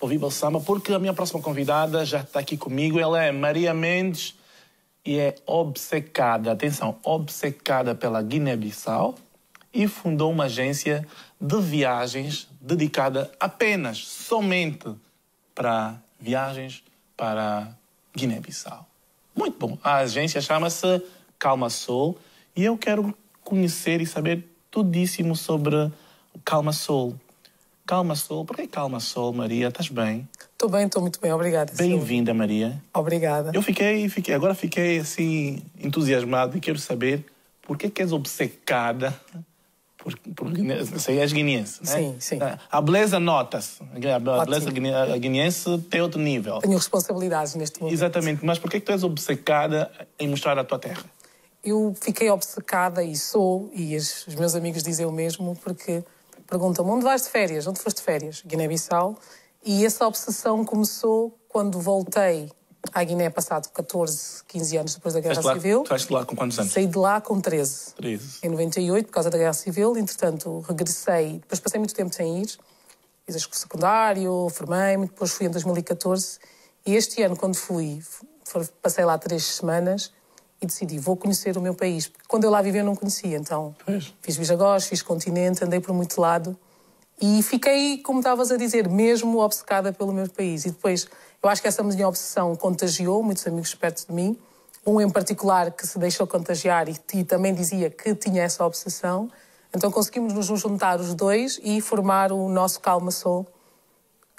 ouvir Balsama, porque a minha próxima convidada já está aqui comigo. Ela é Maria Mendes e é obcecada, atenção, obcecada pela Guiné-Bissau e fundou uma agência de viagens dedicada apenas, somente para viagens para Guiné-Bissau. Muito bom. A agência chama-se Calma Soul e eu quero conhecer e saber tudíssimo sobre Calma Soul. Calma Sol. Por que Calma Sol, Maria? Estás bem? Estou bem, estou muito bem, obrigada. Bem-vinda, Maria. Obrigada. Eu fiquei, fiquei, agora fiquei assim entusiasmado e quero saber por que, és obcecada por, por Guinness, és guineense, né? Sim, sim. Ah, a beleza nota-se. A beleza Ótimo. guineense tem outro nível. Tenho responsabilidades neste momento. Exatamente, mas por que, que tu és obcecada em mostrar a tua terra? Eu fiquei obcecada e sou, e os meus amigos dizem o mesmo, porque perguntam-me onde vais de férias? Onde foste de férias? Guiné-Bissau. E essa obsessão começou quando voltei à Guiné passado 14, 15 anos depois da Guerra lá, Civil. Tu de lá com quantos anos? Saí de lá com 13. 13. Em 98, por causa da Guerra Civil. Entretanto, regressei. Depois passei muito tempo sem ir. Fiz a escola secundário, formei-me. Depois fui em 2014. E este ano, quando fui, passei lá três semanas e decidi, vou conhecer o meu país. Porque quando eu lá vivi eu não conhecia, então pois. fiz Bijagós, fiz Continente, andei por muito lado e fiquei, como estavas a dizer, mesmo obcecada pelo meu país. E depois, eu acho que essa minha obsessão contagiou muitos amigos perto de mim, um em particular que se deixou contagiar e, e também dizia que tinha essa obsessão. Então conseguimos nos juntar os dois e formar o nosso Calma sou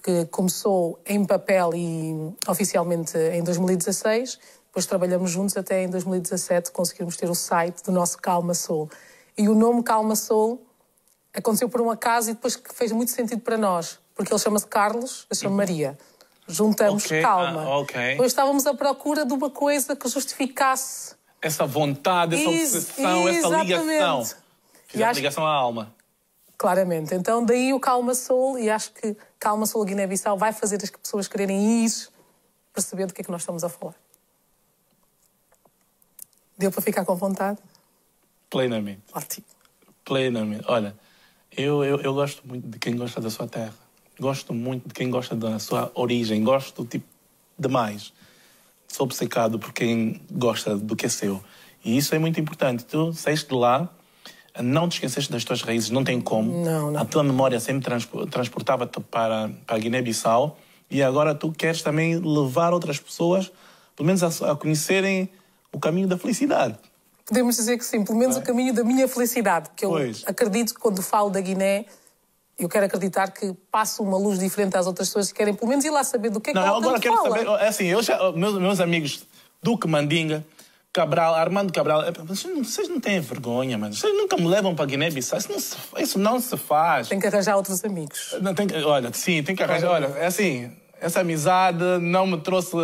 que começou em papel e hum, oficialmente em 2016 depois trabalhamos juntos até em 2017 conseguirmos ter o site do nosso Calma Soul. E o nome Calma Soul aconteceu por um acaso e depois fez muito sentido para nós, porque ele chama-se Carlos, eu chamo uhum. Maria. Juntamos okay. calma. Ah, okay. Depois então, estávamos à procura de uma coisa que justificasse essa vontade, essa obsessão, essa ligação. Fizemos acho... ligação à alma. Claramente. Então, daí o Calma Soul, e acho que Calma Soul Guiné-Bissau vai fazer as pessoas quererem isso, percebendo do que é que nós estamos a falar. Deu para ficar com vontade? Plenamente. Ótimo. Plenamente. Olha, eu, eu, eu gosto muito de quem gosta da sua terra. Gosto muito de quem gosta da sua origem. Gosto, tipo, demais. Sou obcecado por quem gosta do que é seu. E isso é muito importante. Tu saíste de lá, não te esqueceste das tuas raízes, não tem como. Não, não. A tua memória sempre transportava-te para, para a Guiné-Bissau e agora tu queres também levar outras pessoas, pelo menos a, a conhecerem o caminho da felicidade. Podemos dizer que sim, pelo menos é? o caminho da minha felicidade, que eu pois. acredito que quando falo da Guiné, eu quero acreditar que passo uma luz diferente às outras pessoas que querem pelo menos ir lá saber do que é que Não, agora quero fala. saber, é assim, eu já, oh, meus, meus amigos Duque Mandinga, Cabral, Armando Cabral, é vocês não têm vergonha, mano. Vocês nunca me levam para Guiné-Bissau. Isso, não se, isso não se faz. Tem que arranjar outros amigos. Eh, não, tem, olha, sim, tem que arranjar. Olha, é assim, essa amizade não me trouxe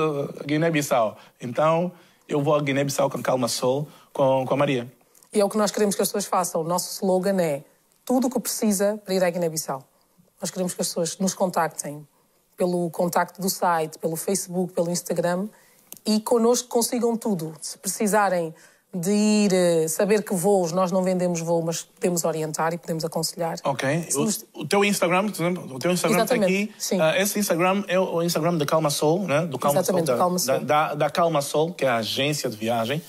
Guiné-Bissau. Então, eu vou à Guiné-Bissau com Calma Soul, com, com a Maria. E é o que nós queremos que as pessoas façam. O nosso slogan é tudo o que precisa para ir à Guiné-Bissau. Nós queremos que as pessoas nos contactem pelo contacto do site, pelo Facebook, pelo Instagram e connosco consigam tudo. Se precisarem de ir eh, saber que voos, nós não vendemos voo, mas podemos orientar e podemos aconselhar. Ok. Nos... O, o, teu Instagram, por exemplo, o teu Instagram está aqui. Sim. Uh, esse Instagram é o Instagram da Calma Soul, né? Do Calma Exatamente, Soul, da, Calma Soul. Da, da, da, Calma Soul, que é a agência de viagem.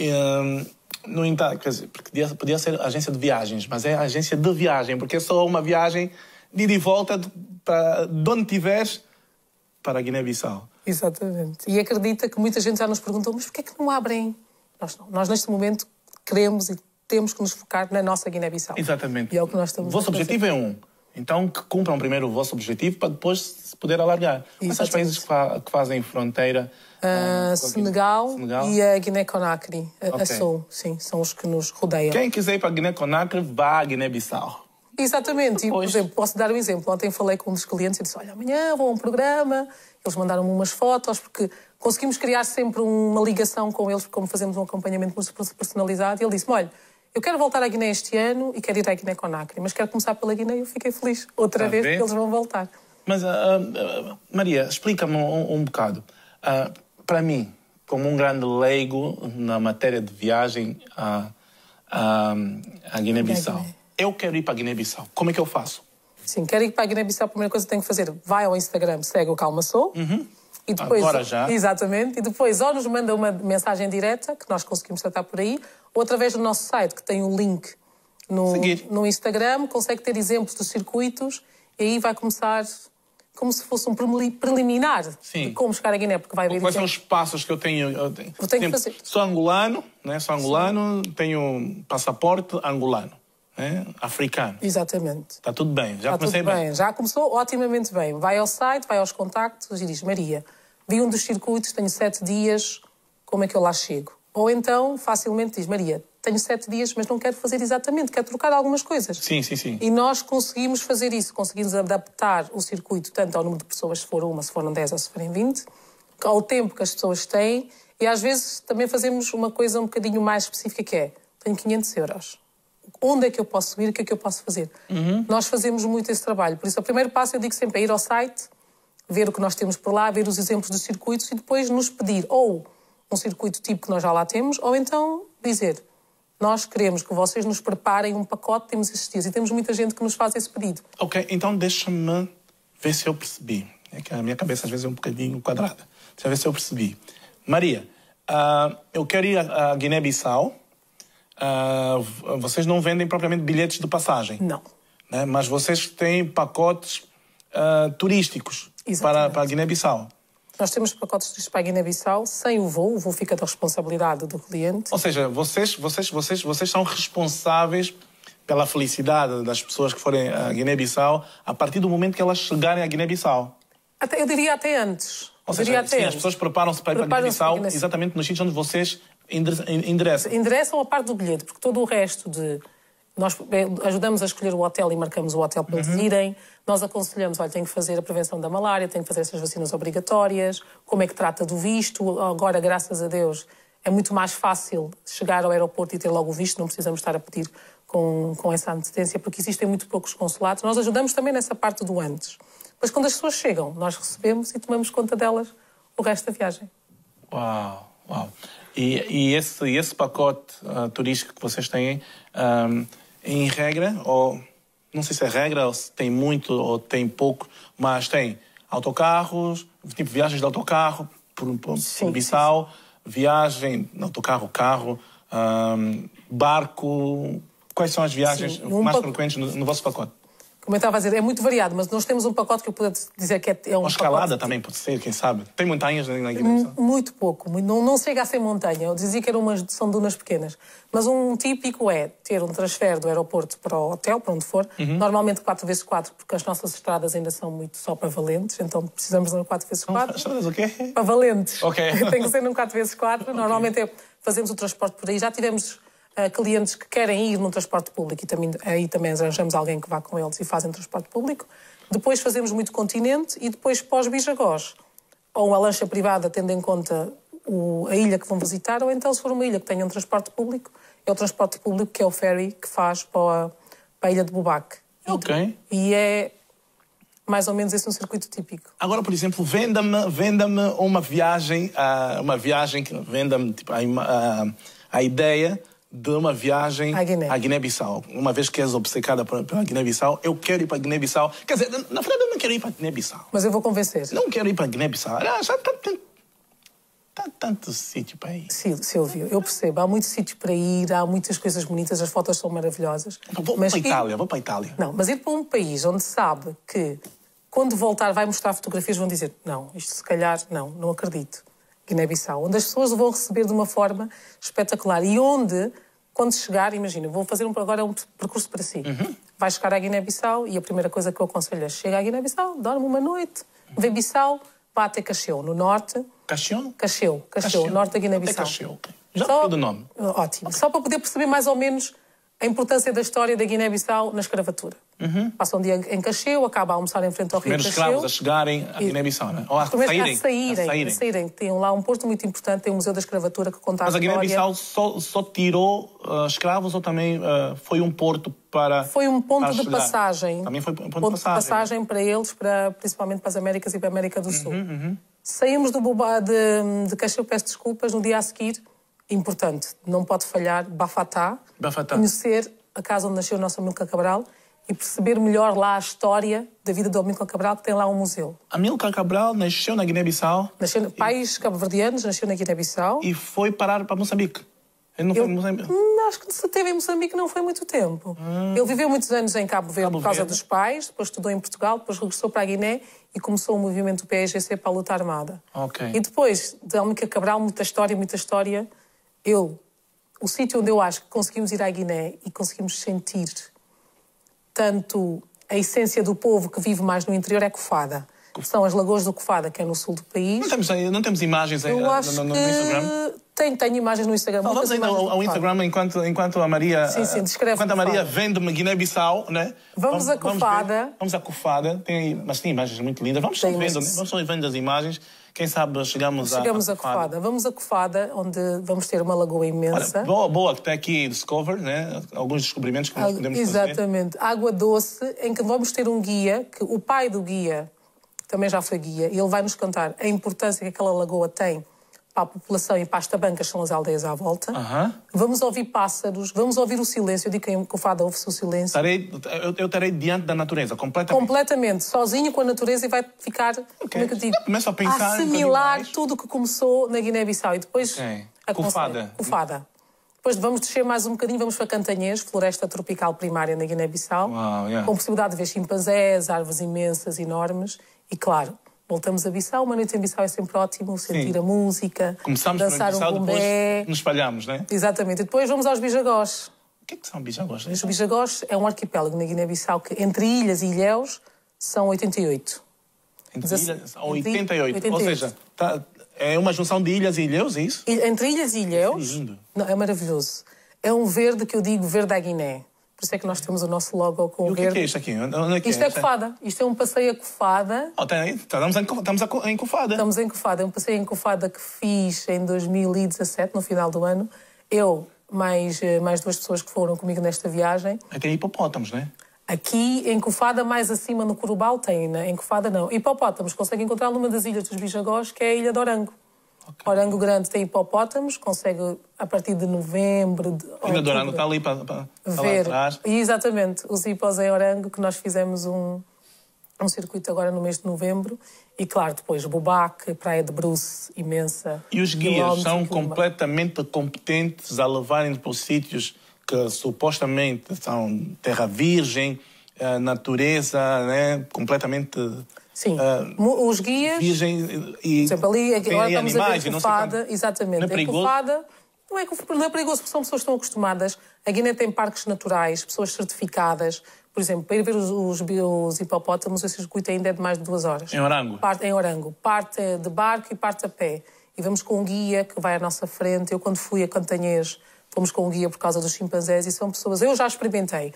Um, ehm, no entanto, quer dizer, podia, podia ser agência de viagens, mas é agência de viagem, porque é só uma viagem de ida e volta para de onde tiveres para Guiné-Bissau. Exatamente. E acredita que muita gente já nos perguntou, mas porquê é que não abrem nós não. Nós, neste momento, queremos e temos que nos focar na nossa Guiné-Bissau. Exatamente. E é o que nós estamos O vosso objetivo é um. Então, que cumpram primeiro o vosso objetivo para depois se poder alargar. Quais são os países que, fa que, fazem fronteira? Uh, Senegal, Senegal, e a Guiné-Conakry, okay. a Sul, sim, são os que nos rodeiam. Quem quiser ir para a Guiné-Conakry, vá à Guiné-Bissau. Exatamente. E, por exemplo, posso dar um exemplo. Ontem falei com um dos clientes e disse: Olha, amanhã vou a um programa. Eles mandaram-me umas fotos, porque conseguimos criar sempre uma ligação com eles, como fazemos um acompanhamento muito personalizado. E ele disse-me: Olha, eu quero voltar à Guiné este ano e quero ir à Guiné-Conakry, mas quero começar pela Guiné e eu fiquei feliz. Outra Está vez, que eles vão voltar. Mas, uh, uh, Maria, explica-me um, um, bocado. Uh, para mim, como um grande leigo na matéria de viagem à, à, à Guiné-Bissau. Guiné eu quero ir para Guiné-Bissau. Como é que eu faço? Sim, quero ir para Guiné-Bissau, a primeira coisa que tenho que fazer, vai ao Instagram, segue o Calma Sou. Uhum. E depois, Agora já. Exatamente. E depois ou nos manda uma mensagem direta, que nós conseguimos tratar por aí, ou através do nosso site, que tem um link no, no Instagram, consegue ter exemplos dos circuitos e aí vai começar como se fosse um preliminar Sim. de como chegar a Guiné, porque vai Quais são os passos que eu tenho? Eu tenho, tenho que fazer. Sou angolano, né? sou angolano, tenho passaporte angolano é? africano. Exatamente. Está tudo bem, já Está comecei tudo bem. bem. Já começou otimamente bem. Vai ao site, vai aos contactos e diz: Maria, vi um dos circuitos, tenho sete dias, como é que eu lá chego? Ou então, facilmente diz: Maria, tenho sete dias, mas não quero fazer exatamente, quero trocar algumas coisas. Sim, sim, sim. E nós conseguimos fazer isso, conseguimos adaptar o circuito tanto ao número de pessoas, se for uma, se foram dez ou se forem vinte, ao tempo que as pessoas têm. E às vezes também fazemos uma coisa um bocadinho mais específica que é, tenho 500 euros onde é que eu posso ir, o que é que eu posso fazer. Uhum. Nós fazemos muito esse trabalho. Por isso, o primeiro passo eu digo sempre é ir ao site, ver o que nós temos por lá, ver os exemplos dos circuitos e depois nos pedir ou um circuito tipo que nós já lá temos, ou então dizer nós queremos que vocês nos preparem um pacote, temos esses dias. E temos muita gente que nos faz esse pedido. Ok, então deixa-me ver se eu percebi. É que a minha cabeça às vezes é um bocadinho quadrada. Deixa eu ver se eu percebi. Maria, uh, eu quero ir à Guiné-Bissau uh, vocês não vendem propriamente bilhetes de passagem. Não. Né? Mas vocês têm pacotes uh, turísticos Exatamente. para, para a Guiné-Bissau. Nós temos pacotes turísticos para a Guiné-Bissau sem o voo, o voo fica da responsabilidade do cliente. Ou seja, vocês, vocês, vocês, vocês são responsáveis pela felicidade das pessoas que forem à Guiné-Bissau a partir do momento que elas chegarem à Guiné-Bissau. eu diria até antes. Ou seja, sim, as pessoas preparam-se para ir para a Guiné-Bissau exatamente nos sítios onde vocês Endereçam. Endereçam a parte do bilhete, porque todo o resto de. Nós eh, ajudamos a escolher o hotel e marcamos o hotel para eles uhum. irem. Nós aconselhamos, olha, tem que fazer a prevenção da malária, tem que fazer essas vacinas obrigatórias, como é que trata do visto. Agora, graças a Deus, é muito mais fácil chegar ao aeroporto e ter logo o visto, não precisamos estar a pedir com, com essa antecedência, porque existem muito poucos consulados. Nós ajudamos também nessa parte do antes. Mas quando as pessoas chegam, nós recebemos e tomamos conta delas o resto da viagem. Uau, uau. E, e esse, esse pacote uh, turístico que vocês têm, um, ah, em regra, ou não sei se é regra, ou se tem muito ou tem pouco, mas tem autocarros, tipo viagens de autocarro por, por, sim, por Bissau, sim. viagem, autocarro, carro, um, ah, barco. Quais são as viagens sim, mais pac... frequentes no, no vosso pacote? como eu estava a dizer, é muito variado, mas nós temos um pacote que eu posso dizer que é, é, um. Uma escalada pacote... também pode ser, quem sabe? Tem montanhas na Guiné-Bissau? Muito pouco, não, não chega a ser montanha. Eu dizia que eram umas, são dunas pequenas. Mas um típico é ter um transfer do aeroporto para o hotel, para onde for, uhum. normalmente 4x4, porque as nossas estradas ainda são muito só para valentes, então precisamos de um 4x4. Estradas o quê? Para valentes. Ok. Tem que ser num 4x4, okay. normalmente é, fazemos o transporte por aí. Já tivemos clientes que querem ir no transporte público e também, aí também arranjamos alguém que vá com eles e fazem transporte público. Depois fazemos muito continente e depois pós-Bijagós. Ou uma lancha privada, tendo em conta o, a ilha que vão visitar, ou então se for uma ilha que tenha um transporte público, é o transporte público que é o ferry que faz para a, para a ilha de Bubac. Ok. E, é mais ou menos esse um circuito típico. Agora, por exemplo, venda-me venda uma viagem, ah, uma viagem que venda-me tipo, a, a, a, ideia de uma viagem à Guiné. à Guiné-Bissau. Uma vez que és obcecada pela Guiné-Bissau, eu quero ir para a Guiné-Bissau. Quer dizer, na verdade eu não quero ir para a Guiné-Bissau. Mas eu vou convencer. Não quero ir para a Guiné-Bissau. Já está tanto, tá tanto sítio para ir. Sim, Silvio, eu percebo. Há muitos sítios para ir, há muitas coisas bonitas, as fotos são maravilhosas. Vamos vou mas para a Itália, ir... vou para a Itália. Não, mas ir para um país onde sabe que quando voltar vai mostrar fotografias, vão dizer, não, isto se calhar, não, não acredito. Guiné-Bissau, onde as pessoas vão receber de uma forma espetacular e onde, quando chegar, imagina, vou fazer um, agora um percurso para si. Uhum. Vai chegar à Guiné-Bissau e a primeira coisa que eu aconselho é chega à Guiné-Bissau, dorme uma noite, vê Bissau, vá até Cacheu, no norte. Cacheu? Cacheu, Cacheu, norte da Guiné-Bissau. Cacheu, já Só, do nome. Ótimo. Okay. Só para poder perceber mais ou menos a importância da história da Guiné-Bissau na escravatura. Uhum. Passam um dia em Cacheu, acaba a almoçar em frente ao Rio Cacheu. escravos a chegarem à Guiné-Bissau, não é? Ou a saírem, a saírem, a saírem. A saírem. Tem lá um posto muito importante, tem o Museu da Escravatura que conta Mas a, Guiné-Bissau só, só, tirou uh, escravos ou também uh, foi um porto para Foi um ponto de passagem. Também foi um ponto, ponto de passagem. passagem para eles, para, principalmente para as Américas e para a América do uhum, Sul. Uhum, uhum. Saímos do Bubá de, de Cacheu, peço desculpas, no dia a seguir, importante, não pode falhar, Bafatá. Bafatá. Conhecer a casa onde nasceu Nossa Milka Cabral e perceber melhor lá a história da vida do Amílcar Cabral, que tem lá um museu. Amílcar Cabral nasceu na Guiné-Bissau. Nasceu, pais e... cabo-verdianos, nasceu na Guiné-Bissau. E foi parar para Moçambique. Ele não foi em Moçambique? Hum, acho que se teve em Moçambique não foi muito tempo. Hum. Ele viveu muitos anos em Cabo Verde Cabo por causa Verde. dos pais, depois estudou em Portugal, depois regressou para a Guiné e começou o movimento do PSGC para a luta armada. Okay. E depois de Amílcar Cabral, muita história, muita história. Eu, o sítio onde eu acho que conseguimos ir à Guiné e conseguimos sentir Portanto, a essência do povo que vive mais no interior é cofada. São as lagoas do Cofada, que é no sul do país. Não temos, eh, não temos imagens eh, aí, no, no, no Instagram? Tenho, tenho imagens no Instagram. Vamos ainda então ao, ao Instagram enquanto, enquanto a Maria. Sim, sim, eh, descreve. Enquanto a Maria vende-me Guiné-Bissau, né? Vamos, vamos à Cofada. Vamos, vamos Cofada. Tem, mas tem imagens muito lindas. Vamos só vendo, né? Vamos só vendo as imagens. Quem sabe chegamos, chegamos à, Cofada. Cofada. Vamos à Cofada, onde vamos ter uma lagoa imensa. Olha, boa, boa que tem tá aqui Discover, né? Alguns descobrimentos que nós podemos Exatamente. fazer. Exatamente. Água doce, em que vamos ter um guia, que o pai do guia também já foi guia, e ele vai nos contar a importância que aquela lagoa tem para a população e para as tabancas são as aldeias à volta. Uhum. Vamos ouvir pássaros, vamos ouvir o silêncio. Eu digo que o fado ouve-se o silêncio. Tarei, eu, eu estarei diante da natureza, completamente. Completamente, sozinho com a natureza e vai ficar, okay. como é que eu digo? Começo a pensar. Assimilar tudo o que começou na Guiné-Bissau e depois. Okay. A Cufada. Cufada. Depois vamos descer mais um bocadinho, vamos para Cantanhês, floresta tropical primária na Guiné-Bissau, yeah. com possibilidade de ver chimpanzés, árvores imensas, enormes, e claro, voltamos a Bissau. Uma noite em Bissau é sempre ótimo, sentir Sim. a música, dançar Bissau, um bombé. nos espalhamos, não é? Exatamente. E depois vamos aos Bijagós. O que é que são Bijagós? Os Bijagós é um arquipélago na Guiné-Bissau que, entre ilhas e ilhéus, são 88. Entre Dez... ilhas, 88. 88. Ou seja, tá, é uma junção de ilhas e ilhéus, é isso? Entre ilhas e ilhéus. É, lindo. Não, é maravilhoso. É um verde que eu digo verde à Guiné. Por isso é que nós temos o nosso logo com e o, o é verde. O que é isto aqui? É que isto é, é cofada. Isto é um passeio a cofada. Oh, tá tá, estamos, em, estamos em cofada. Estamos em cofada. É um passeio em cofada que fiz em 2017, no final do ano. Eu, mais, eh, mais duas pessoas que foram comigo nesta viagem. tem hipopótamos, não é? Aqui, em Cofada, mais acima no Corubal, tem, né? em Cofada não. Hipopótamos consegue encontrar numa das ilhas dos Bijagós, que é a Ilha de Orango. Okay. Orango Grande tem hipopótamos, consegue a partir de novembro. De Ainda do Orango está ali para, para tá ver. atrás. E exatamente, os hipós em Orango, que nós fizemos um, um circuito agora no mês de novembro. E claro, depois Bubac, Praia de Bruce, imensa. E os guias são completamente competentes a levarem para os sítios que supostamente são terra virgem, eh, natureza, né? completamente Sim. Uh, os guias. e, por exemplo, ali, agora estamos animais, a ver fada, exatamente. Não é fada, não é que não é perigoso, porque são pessoas que estão acostumadas. A Guiné tem parques naturais, pessoas certificadas. Por exemplo, para ir ver os, os, os hipopótamos, o circuito ainda é de mais de duas horas. Em Orango? Parte, em Orango. Parte de barco e parte a pé. E vamos com um guia que vai à nossa frente. Eu, quando fui a Cantanhês, fomos com um guia por causa dos chimpanzés e são pessoas... Eu já experimentei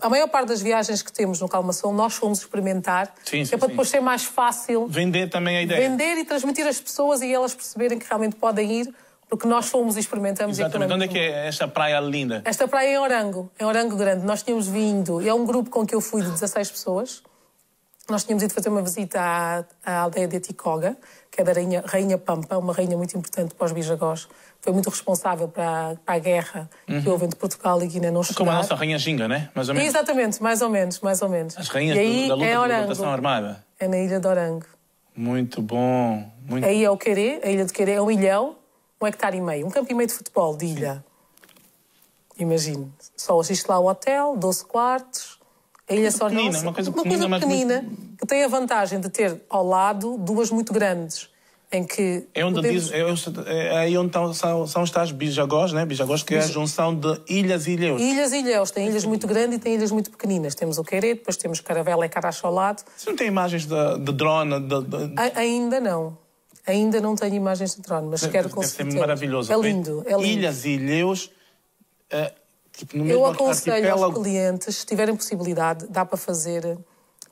a maior parte das viagens que temos no Calmação nós fomos experimentar, sim, é sim, é para depois sim. ser mais fácil vender também a ideia. Vender e transmitir às pessoas e elas perceberem que realmente podem ir, porque nós fomos e experimentamos. Exatamente. E Onde é que é esta praia linda? Esta praia é em Orango, é em Orango Grande. Nós tínhamos vindo, é um grupo com que eu fui de 16 pessoas nós tínhamos ido fazer uma visita à, à aldeia de Aticoga, que é da rainha, rainha Pampa, uma rainha muito importante para os Bijagós. Foi muito responsável para, para a guerra uhum. que houve entre Portugal e Guiné não chegar. Como a nossa rainha Ginga, né? Mais ou menos. Exatamente, mais ou menos, mais ou menos. As rainhas aí, do, da luta é Orango, de armada. É na ilha de Orango. Muito bom. Muito... Aí é o Querê, a ilha de Querê é um ilhão, um hectare e meio, um campo e meio de futebol de ilha. Imagino. Só assiste lá o hotel, 12 quartos, a ilha Sornosa. Pequenina, uma coisa pequenina, uma coisa pequenina, muito... que tem a vantagem de ter ao lado duas muito grandes. Em que é onde podemos... diz, é, é aí onde estão, são, são os tais bijagós, né? Bijagós que é a junção de ilhas e ilhéus. Ilhas e ilhéus. Tem ilhas muito grandes e tem ilhas muito pequeninas. Temos o Queredo, depois temos Caravela e Caracho ao lado. Você não tem imagens de, de drone? De, de... A, ainda não. Ainda não tenho imagens de drone, mas deve, quero conseguir. Deve ser maravilhoso. É lindo, é lindo. Ilhas e ilhéus... Eh, Tipo, no eu aconselho aos clientes, se tiverem possibilidade, dá para fazer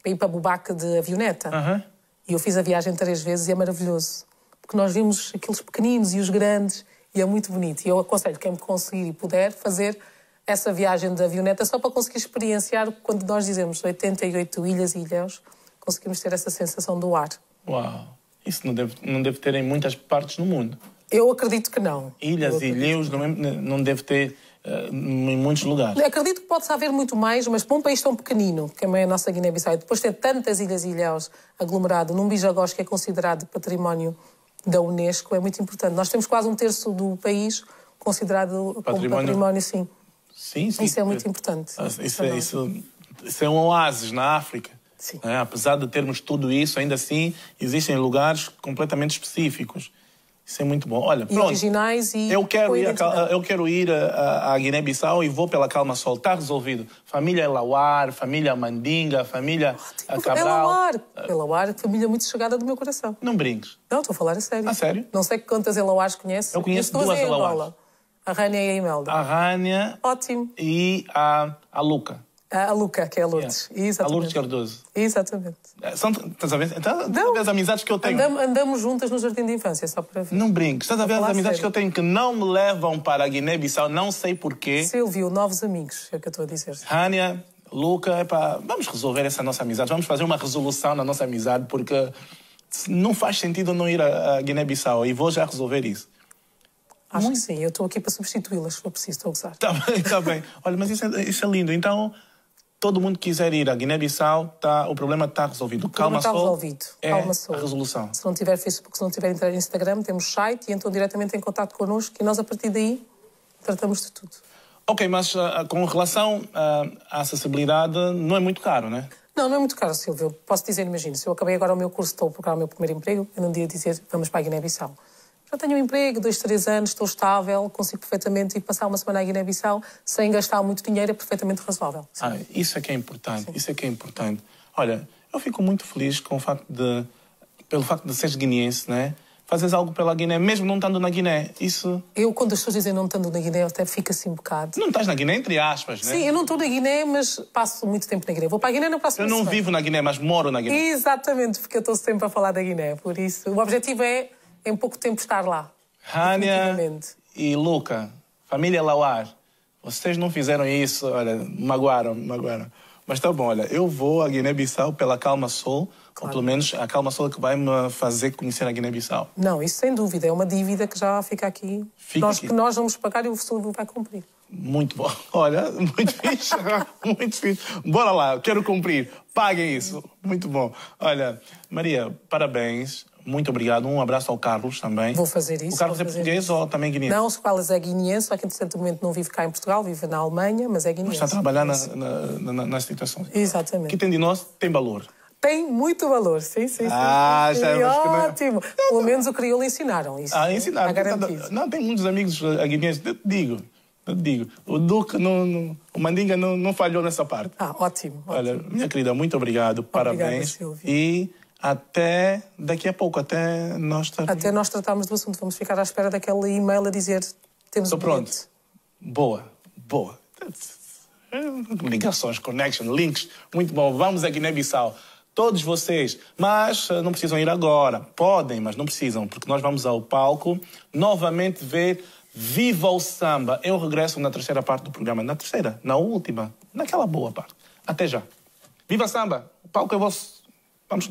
para ir para Bubaca de avioneta. E eu fiz a viagem três vezes e é maravilhoso. Porque nós vimos aqueles pequeninos e os grandes e é muito bonito. E eu aconselho quem conseguir e puder fazer essa viagem de avioneta só para conseguir experienciar quando nós dizemos 88 ilhas e ilhéus, conseguimos ter essa sensação do ar. Uau! Isso não deve, não deve ter em muitas partes do mundo. Eu acredito que não. Ilhas e ilhéus não. É, não deve ter eh, em muitos lugares. Acredito que pode haver muito mais, mas para um país tão pequenino, que é a nossa Guiné-Bissau, depois depois ter tantas ilhas e ilhéus aglomerado num Bijagós que é considerado património da Unesco, é muito importante. Nós temos quase um terço do país considerado património... como património, sim. Sim, sim. Isso é muito importante. Ah, isso é, é- isso, isso é um oásis na África. É, apesar de termos tudo isso, ainda assim existem lugares completamente específicos. Isso é muito bom. Olha, pronto. originais e eu quero ir a, Eu quero ir à Guiné-Bissau e vou pela Calma Sol. Está resolvido. Família Elauar, família Mandinga, família Ótimo. Eh, Cabral. Elauar. Elauar, eh, é família muito chegada do meu coração. Não brinques. Não, estou a falar a sério. A sério? Não sei quantas Elauars conheces. Eu conheço duas Elauars. A Rânia e a Imelda. A Rânia. Ótimo. E a, a Luca. A Luca, que é a Lourdes. Yeah. Exatamente. A Lourdes Cardoso. Exatamente. Ah, são, estás a ver? Então, as amizades que eu tenho. Andam, andamos juntas no jardim de infância, só para ver. Não brinques. Estás a ver as amizades sério. que eu tenho que não me levam para a Guiné-Bissau, não sei porquê. Silvio, novos amigos, é o que eu estou a dizer. Rania, Luca, epá, vamos resolver essa nossa amizade, vamos fazer uma resolução na nossa amizade, porque não faz sentido não ir à Guiné-Bissau e vou já resolver isso. Acho Muito. que sim, eu estou aqui para substituí-las, se for preciso, estou a usar. Está bem, está bem. Olha, mas isso é, isso é lindo. Então todo mundo quiser ir à Guiné-Bissau, tá, o problema está resolvido. O Calma está resolvido. É Calma Sol. a resolução. Se não tiver Facebook, se não tiver Instagram, temos site e então diretamente em contato connosco e nós a partir daí tratamos de tudo. Ok, mas uh, com relação uh, à acessibilidade, não é muito caro, né? Não, não é muito caro, Silvio. Posso dizer, imagina, se eu acabei agora o meu curso, estou a procurar o meu primeiro emprego, eu não devia dizer, vamos para a Guiné-Bissau já tenho um emprego, dois, três anos, estou estável, consigo perfeitamente ir passar uma semana à Guiné-Bissau sem gastar muito dinheiro, é perfeitamente razoável. Ah, isso é que é importante, Sim. isso é que é importante. Olha, eu fico muito feliz com o facto de, pelo facto de seres guineense, né? Fazes algo pela Guiné, mesmo não estando na Guiné, isso... Eu, quando as pessoas dizem não estando na Guiné, eu até fico assim um bocado... Não estás na Guiné, entre aspas, né? Sim, eu não estou na Guiné, mas passo muito tempo na Guiné. Vou para a Guiné na próxima Eu não semana. vivo na Guiné, mas moro na Guiné. Exatamente, porque eu estou sempre a falar da Guiné. Por isso, o objetivo é em é pouco tempo estar lá. Rania e Luca, família Lauar, vocês não fizeram isso, olha, magoaram, magoaram. Mas tá bom, olha, eu vou à Guiné-Bissau pela Calma Sol, claro. ou pelo menos a Calma Sol é que vai me fazer conhecer a Guiné-Bissau. Não, isso sem dúvida, é uma dívida que já fica aqui. Fica nós, aqui. Que nós vamos pagar e o professor vai cumprir. Muito bom, olha, muito fixe, muito fixe. Bora lá, quero cumprir, paguem isso. Muito bom. Olha, Maria, parabéns. Muito obrigado. Um abraço ao Carlos também. Vou fazer isso. O Carlos é português isso. ou também guineense? Não, o Carlos é guineense, só que entretanto momento não vive cá em Portugal, vive na Alemanha, mas é guineense. Está a trabalhar na, na, na, nas situações. Exatamente. Que tem de nós, tem valor tem muito valor. Sim, sim, sim. Ah, já é ótimo. Não... Pelo menos o crioulo ensinaram isso. Ah, né? ensinaram. garantido. Não, tem muitos amigos eh, guineenses. eu te digo. Eu te digo, o Duque, não, não, o Mandinga não, não falhou nessa parte. Ah, ótimo. ótimo. Olha, minha querida, muito obrigado, Obrigada, parabéns. Silvia. E até daqui a pouco, até nós tratarmos. Até nós tratarmos do assunto. Vamos ficar à espera daquele e-mail a dizer temos Estou um pronto. Boa, boa. Ligações, connection, links. Muito bom. Vamos aqui na bissau Todos vocês, mas eh, não precisam ir agora. Podem, mas não precisam, porque nós vamos ao palco novamente ver Viva o Samba. Eu regresso na terceira parte do programa. Na terceira, na última, naquela boa parte. Até já. Viva Samba! O palco é vosso. Vamos.